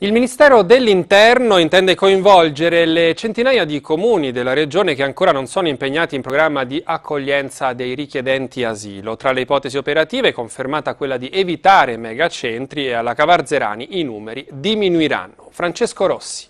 Il Ministero dell'Interno intende coinvolgere le centinaia di comuni della regione che ancora non sono impegnati in programma di accoglienza dei richiedenti asilo. Tra le ipotesi operative è confermata quella di evitare megacentri e alla Cavarzerani i numeri diminuiranno. Francesco Rossi.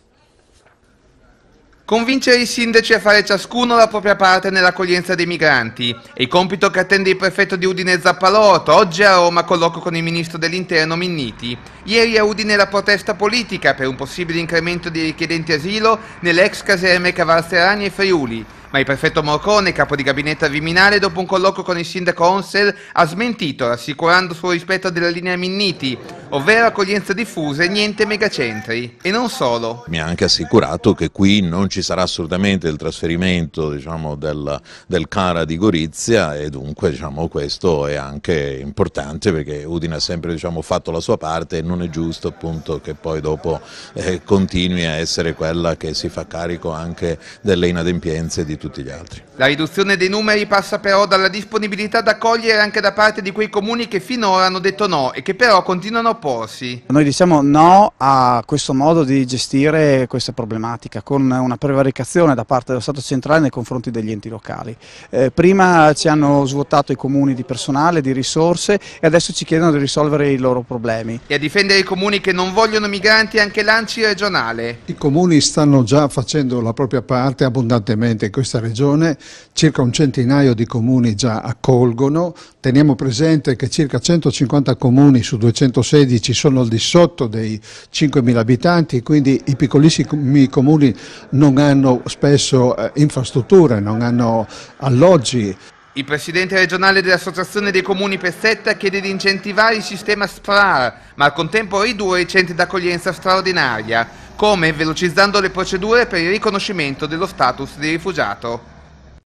Convincere i sindaci a fare ciascuno la propria parte nell'accoglienza dei migranti è il compito che attende il prefetto di Udine Zappalotto, oggi a Roma colloquio con il ministro dell'interno Minniti. Ieri a Udine la protesta politica per un possibile incremento di richiedenti asilo nell'ex caserme Cavalserani e Friuli. Ma il prefetto Morcone, capo di gabinetto a Viminale, dopo un colloquio con il sindaco Onsel, ha smentito, rassicurando sul rispetto della linea Minniti, ovvero accoglienza diffusa e niente megacentri. E non solo. Mi ha anche assicurato che qui non ci sarà assolutamente il trasferimento diciamo, del, del, Cara di Gorizia e dunque diciamo, questo è anche importante perché Udine ha sempre diciamo, fatto la sua parte e non è giusto appunto, che poi dopo eh, continui a essere quella che si fa carico anche delle inadempienze di tutti gli altri. La riduzione dei numeri passa però dalla disponibilità ad accogliere anche da parte di quei comuni che finora hanno detto no e che però continuano a posi. Noi diciamo no a questo modo di gestire questa problematica con una prevaricazione da parte dello Stato centrale nei confronti degli enti locali. Eh, prima ci hanno svuotato i comuni di personale, di risorse e adesso ci chiedono di risolvere i loro problemi. E a difendere i comuni che non vogliono migranti anche l'ANCI regionale. I comuni stanno già facendo la propria parte abbondantemente in questa regione, circa un centinaio di comuni già accolgono, teniamo presente che circa 150 comuni su 216 16 sono al di sotto dei 5.000 abitanti, quindi i piccolissimi comuni non hanno spesso eh, infrastrutture, non hanno alloggi. Il presidente regionale dell'Associazione dei Comuni Pezzetta chiede di incentivare il sistema SPRAR, ma al contempo ridurre i centri d'accoglienza straordinaria, come velocizzando le procedure per il riconoscimento dello status di rifugiato.